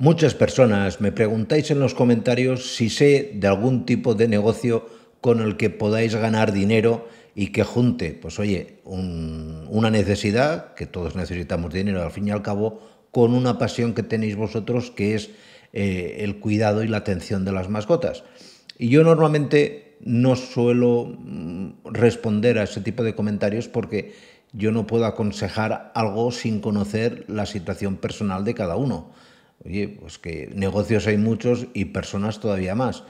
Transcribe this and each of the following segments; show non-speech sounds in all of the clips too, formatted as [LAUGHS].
Muchas personas me preguntáis en los comentarios si sé de algún tipo de negocio con el que podáis ganar dinero y que junte, pues oye, una necesidad, que todos necesitamos dinero al fin y al cabo, con una pasión que tenéis vosotros, que es eh, el cuidado y la atención de las mascotas. Y yo normalmente no suelo mm, responder a ese tipo de comentarios porque yo no puedo aconsejar algo sin conocer la situación personal de cada uno. Oye, pues que negocios hay muchos y personas todavía más.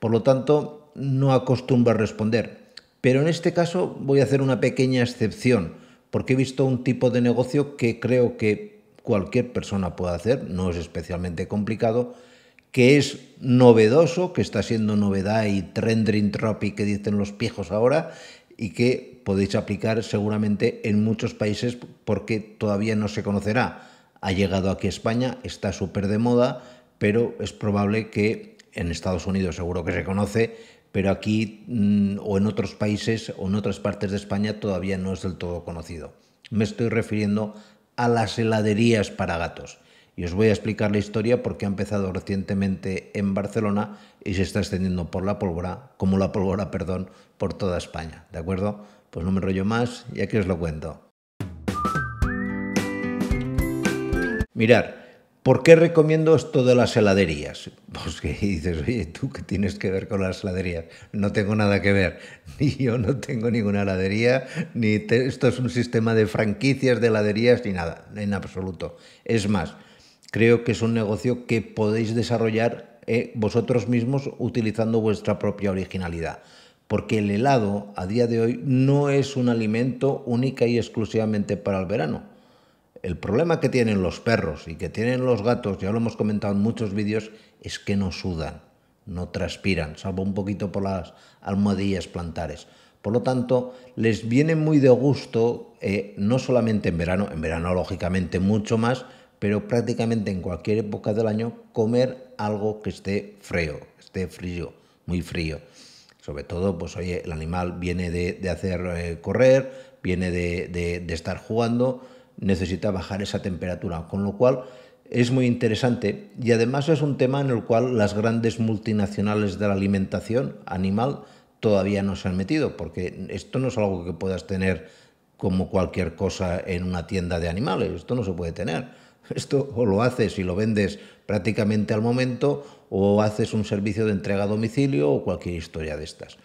Por lo tanto, no a responder. Pero en este caso voy a hacer una pequeña excepción, porque he visto un tipo de negocio que creo que cualquier persona puede hacer, no es especialmente complicado, que es novedoso, que está siendo novedad y trending tropic, que dicen los pijos ahora y que podéis aplicar seguramente en muchos países porque todavía no se conocerá ha llegado aquí a España, está súper de moda, pero es probable que en Estados Unidos seguro que se conoce, pero aquí mm, o en otros países o en otras partes de España todavía no es del todo conocido. Me estoy refiriendo a las heladerías para gatos. Y os voy a explicar la historia porque ha empezado recientemente en Barcelona y se está extendiendo por la pólvora, como la pólvora, perdón, por toda España. ¿De acuerdo? Pues no me rollo más y aquí os lo cuento. Mirar, ¿por qué recomiendo esto de las heladerías? Pues que dices, oye, ¿tú qué tienes que ver con las heladerías? No tengo nada que ver. [LAUGHS] Ni yo no tengo ninguna heladería, ni esto es un sistema de franquicias de heladerías, ni nada, en absoluto. Es más, creo que es un negocio que podéis desarrollar eh, vosotros mismos utilizando vuestra propia originalidad porque el helado a día de hoy no es un alimento única y exclusivamente para el verano el problema que tienen los perros y que tienen los gatos, ya lo hemos comentado en muchos vídeos, es que no sudan, no transpiran, salvo un poquito por las almohadillas plantares. Por lo tanto, les viene muy de gusto, eh, no solamente en verano, en verano lógicamente mucho más, pero prácticamente en cualquier época del año comer algo que esté frío, esté frío, muy frío. Sobre todo, pues oye, el animal viene de, hacer eh, correr, viene de estar jugando, necesita bajar esa temperatura, con lo cual es muy interesante y además es un tema en el cual las grandes multinacionales de la alimentación animal todavía no se han metido, porque esto no es algo que puedas tener como cualquier cosa en una tienda de animales, esto no se puede tener. Esto o lo haces y lo vendes prácticamente al momento o haces un servicio de entrega a domicilio o cualquier historia de estas.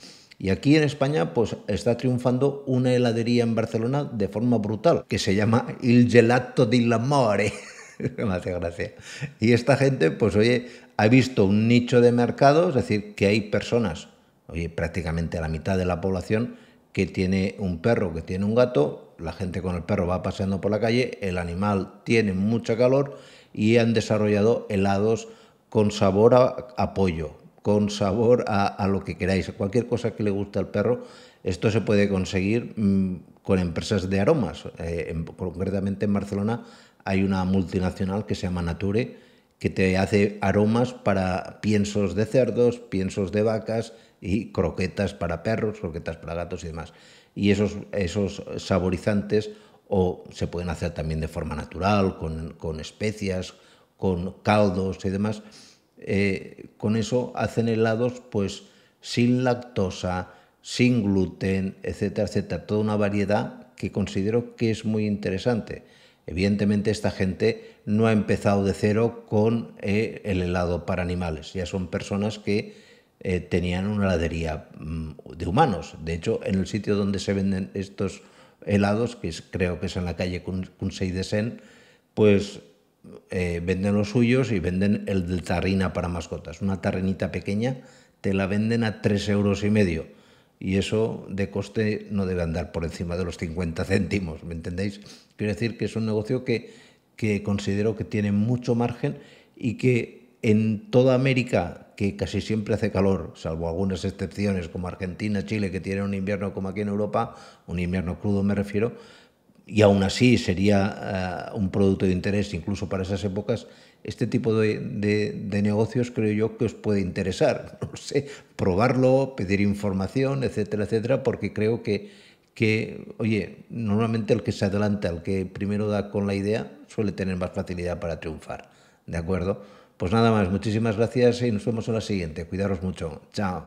Y aquí en España pues está triunfando una heladería en Barcelona de forma brutal, que se llama Il Gelato di Lamore. [LAUGHS] Me hace gracia. Y esta gente, pues oye, ha visto un nicho de mercado, es decir, que hay personas, oye, prácticamente la mitad de la población que tiene un perro, que tiene un gato, la gente con el perro va paseando por la calle, el animal tiene mucha calor y han desarrollado helados con sabor a, a pollo, con sabor a, lo que queráis, cualquier cosa que le guste al perro. Esto se puede conseguir mm, con empresas de aromas. Eh, concretamente en Barcelona hay una multinacional que se llama Nature que te hace aromas para piensos de cerdos, piensos de vacas y croquetas para perros, croquetas para gatos y demás. Y esos, esos saborizantes o se pueden hacer también de forma natural, con, con especias, con caldos y demás eh, con eso hacen helados pues sin lactosa, sin gluten, etcétera, etcétera. Toda una variedad que considero que es muy interesante. Evidentemente esta gente no ha empezado de cero con eh, el helado para animales, ya son personas que eh, tenían una heladería mm, de humanos. De hecho, en el sitio donde se venden estos helados, que creo que es en la calle Kunsei de Sen, pues eh, venden los suyos y venden el de tarrina para mascotas. Una tarrinita pequeña te la venden a tres euros y medio. Y eso de coste no debe andar por encima de los 50 céntimos, ¿me entendéis? Quiero decir que es un negocio que, que considero que tiene mucho margen y que en toda América, que casi siempre hace calor, salvo algunas excepciones como Argentina, Chile, que tienen un invierno como aquí en Europa, un invierno crudo me refiero, y aún así sería eh, un producto de interés incluso para esas épocas, este tipo de, negocios creo yo que os puede interesar. [LAUGHS] No sé, probarlo, pedir información, etcétera, etcétera, porque creo que, que, oye, normalmente el que se adelanta, el que primero da con la idea, suele tener más facilidad para triunfar. ¿De acuerdo? Pues nada más, muchísimas gracias y nos vemos en la siguiente. Cuidaros mucho. Chao.